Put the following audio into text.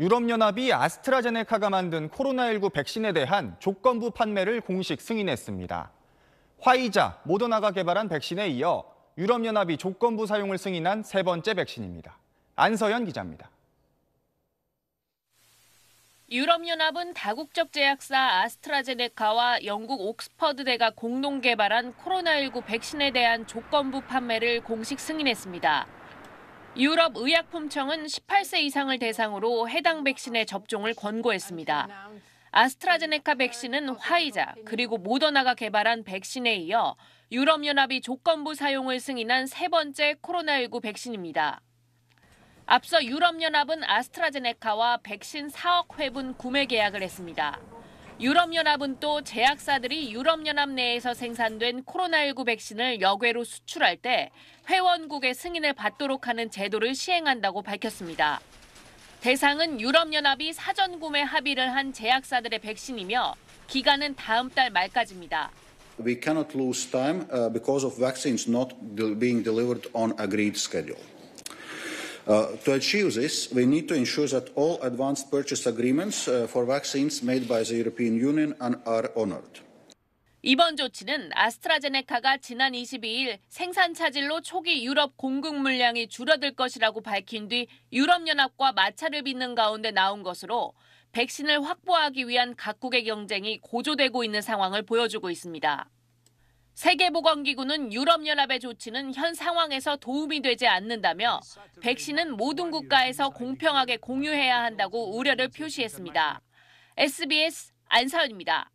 유럽연합이 아스트라제네카가 만든 코로나19 백신에 대한 조건부 판매를 공식 승인했습니다. 화이자, 모더나가 개발한 백신에 이어 유럽연합이 조건부 사용을 승인한 세 번째 백신입니다. 안서연 기자입니다. 유럽연합은 다국적 제약사 아스트라제네카와 영국 옥스퍼드 대가 공동 개발한 코로나19 백신에 대한 조건부 판매를 공식 승인했습니다. 유럽 의약품청은 18세 이상을 대상으로 해당 백신의 접종을 권고했습니다. 아스트라제네카 백신은 화이자 그리고 모더나가 개발한 백신에 이어 유럽연합이 조건부 사용을 승인한 세 번째 코로나19 백신입니다. 앞서 유럽연합은 아스트라제네카와 백신 4억 회분 구매 계약을 했습니다. 유럽연합은 또 제약사들이 유럽연합 내에서 생산된 코로나19 백신을 여외로 수출할 때 회원국의 승인을 받도록 하는 제도를 시행한다고 밝혔습니다. 대상은 유럽연합이 사전 구매 합의를 한 제약사들의 백신이며 기간은 다음 달 말까지입니다. We cannot lose time uh, because of vaccines not being delivered on agreed schedule. Uh, to achieve this, we need to ensure that all advanced purchase agreements uh, for vaccines made by the European Union are honored. 이번 조치는 아스트라제네카가 지난 22일 생산 차질로 초기 유럽 공급 물량이 줄어들 것이라고 밝힌 뒤 유럽연합과 마찰을 빚는 가운데 나온 것으로 백신을 확보하기 위한 각국의 경쟁이 고조되고 있는 상황을 보여주고 있습니다. 세계보건기구는 유럽연합의 조치는 현 상황에서 도움이 되지 않는다며 백신은 모든 국가에서 공평하게 공유해야 한다고 우려를 표시했습니다. SBS 안사연입니다.